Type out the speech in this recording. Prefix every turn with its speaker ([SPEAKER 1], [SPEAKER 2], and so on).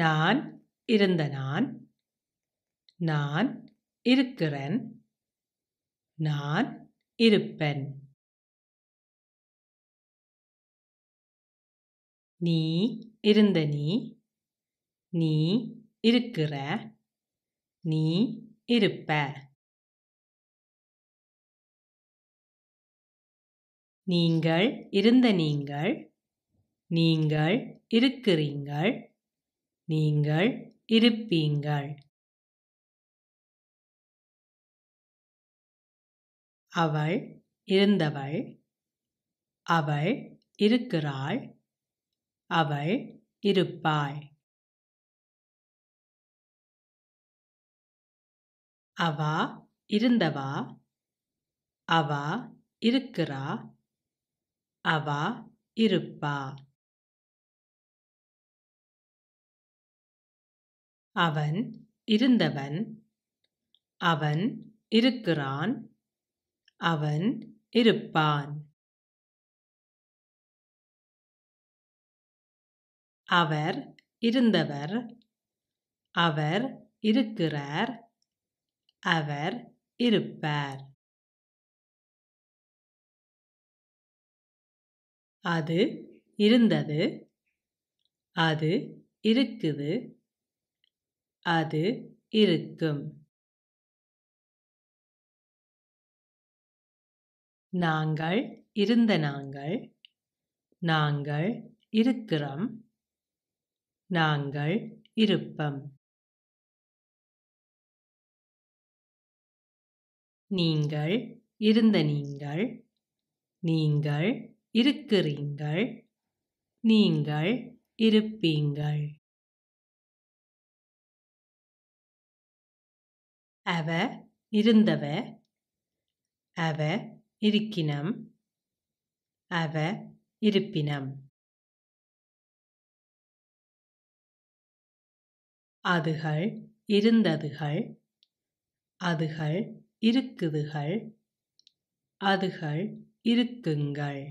[SPEAKER 1] நான் இருந்த நான் நான் இருக்கிறேன் நான் இருப்பேன் நீ இருந்த நீ நீ இருக்கிற நீ இருப்ப நீங்கள் இருந்த நீங்கள் நீங்கள் இருக்கிறீங்கள் நீங்கள் இருப்பீங்கள் அவள் இருந்தவள் அவள் இருக்கிறாள் அவள் இருப்பாள் அவா இருந்தவா அவா இருக்கிறா அவா இருப்பா அவன் இருந்தவன் அவன் இருக்கிறான் அவன் இருப்பான் அவர் இருந்தவர் அவர் இருக்கிறார் அவர் இருப்பார் அது இருந்தது அது இருக்குது அது இருக்கும் நாங்கள் இருந்த நாங்கள் நாங்கள் இருக்கிறோம் நாங்கள் இருப்பம் நீங்கள் இருந்த நீங்கள் நீங்கள் இருக்கிறீங்கள் நீங்கள் இருப்பீங்கள் அவ இருந்தவ அவ இருக்கினம் அவ இருப்பினம் அதுகள் இருந்ததுகள் அதுகள் இருக்குதுகள் அதுகள் இருக்குங்கள்